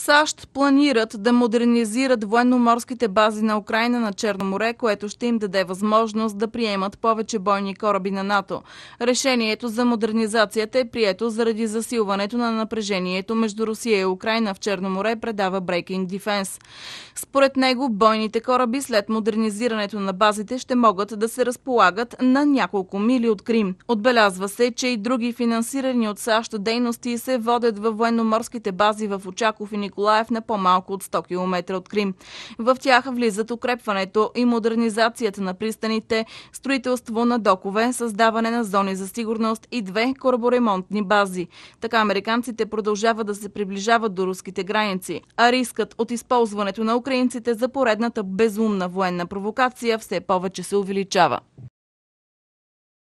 САЩ планират да модернизират военноморските бази на Украина на Черно море, което ще им даде възможност да приемат повече бойни кораби на НАТО. Решението за модернизацията е прието заради засилването на напрежението между Русия и Украина в Черно море, предава Breaking Defense. Според него, бойните кораби след модернизирането на базите ще могат да се разполагат на няколко мили от Крим. Отбелязва се, че и други финансирани от САЩ дейности се водят във военноморските бази в Очаков и Николаев на по-малко от 100 км от Крим. В тях влизат укрепването и модернизацията на пристаните, строителство на докове, създаване на зони за сигурност и две кораборемонтни бази. Така американците продължават да се приближават до руските граници, а рискът от използването на украинците за поредната безумна военна провокация все повече се увеличава.